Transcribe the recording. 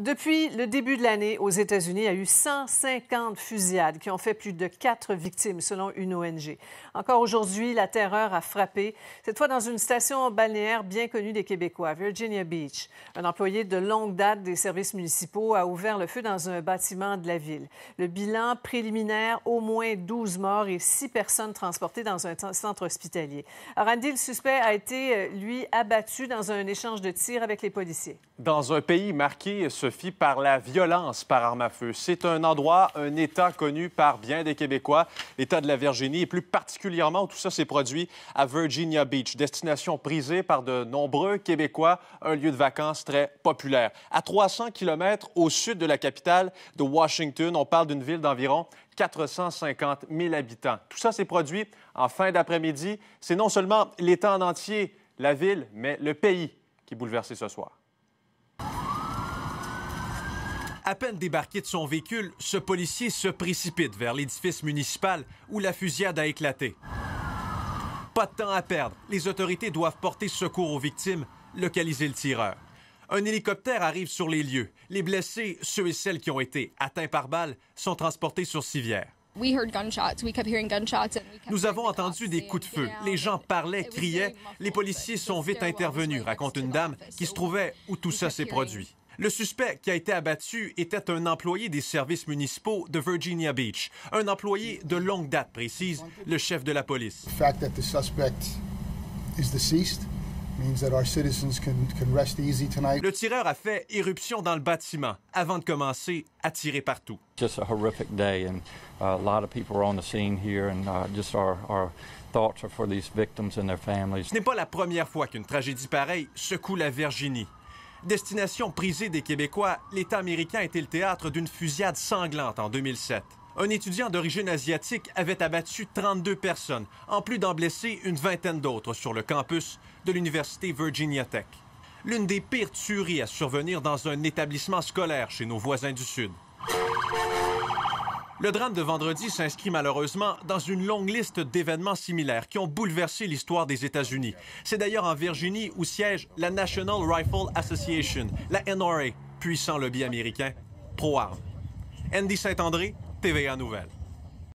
Depuis le début de l'année, aux États-Unis, il y a eu 150 fusillades qui ont fait plus de 4 victimes, selon une ONG. Encore aujourd'hui, la terreur a frappé, cette fois dans une station balnéaire bien connue des Québécois, Virginia Beach. Un employé de longue date des services municipaux a ouvert le feu dans un bâtiment de la ville. Le bilan préliminaire, au moins 12 morts et 6 personnes transportées dans un centre hospitalier. Randy, le suspect, a été, euh, lui, abattu dans un échange de tirs avec les policiers. Dans un pays marqué sur par la violence par arme à feu. C'est un endroit, un État connu par bien des Québécois, l'État de la Virginie, et plus particulièrement, tout ça s'est produit à Virginia Beach, destination prisée par de nombreux Québécois, un lieu de vacances très populaire. À 300 km au sud de la capitale de Washington, on parle d'une ville d'environ 450 000 habitants. Tout ça s'est produit en fin d'après-midi. C'est non seulement l'État en entier, la ville, mais le pays qui est bouleversé ce soir. À peine débarqué de son véhicule, ce policier se précipite vers l'édifice municipal où la fusillade a éclaté. Pas de temps à perdre. Les autorités doivent porter secours aux victimes, localiser le tireur. Un hélicoptère arrive sur les lieux. Les blessés, ceux et celles qui ont été atteints par balles, sont transportés sur civière. Nous avons entendu des coups de feu. Les gens parlaient, criaient. Les policiers sont vite intervenus, raconte une dame qui se trouvait où tout ça s'est produit. Le suspect qui a été abattu était un employé des services municipaux de Virginia Beach, un employé de longue date, précise le chef de la police. Le tireur a fait éruption dans le bâtiment avant de commencer à tirer partout. Ce n'est pas la première fois qu'une tragédie pareille secoue la Virginie. Destination prisée des Québécois, l'État américain était le théâtre d'une fusillade sanglante en 2007. Un étudiant d'origine asiatique avait abattu 32 personnes, en plus d'en blesser une vingtaine d'autres sur le campus de l'Université Virginia Tech. L'une des pires tueries à survenir dans un établissement scolaire chez nos voisins du Sud. Le drame de vendredi s'inscrit malheureusement dans une longue liste d'événements similaires qui ont bouleversé l'histoire des États-Unis. C'est d'ailleurs en Virginie où siège la National Rifle Association, la NRA, puissant lobby américain pro-armes. Andy Saint-André, TVA Nouvelle.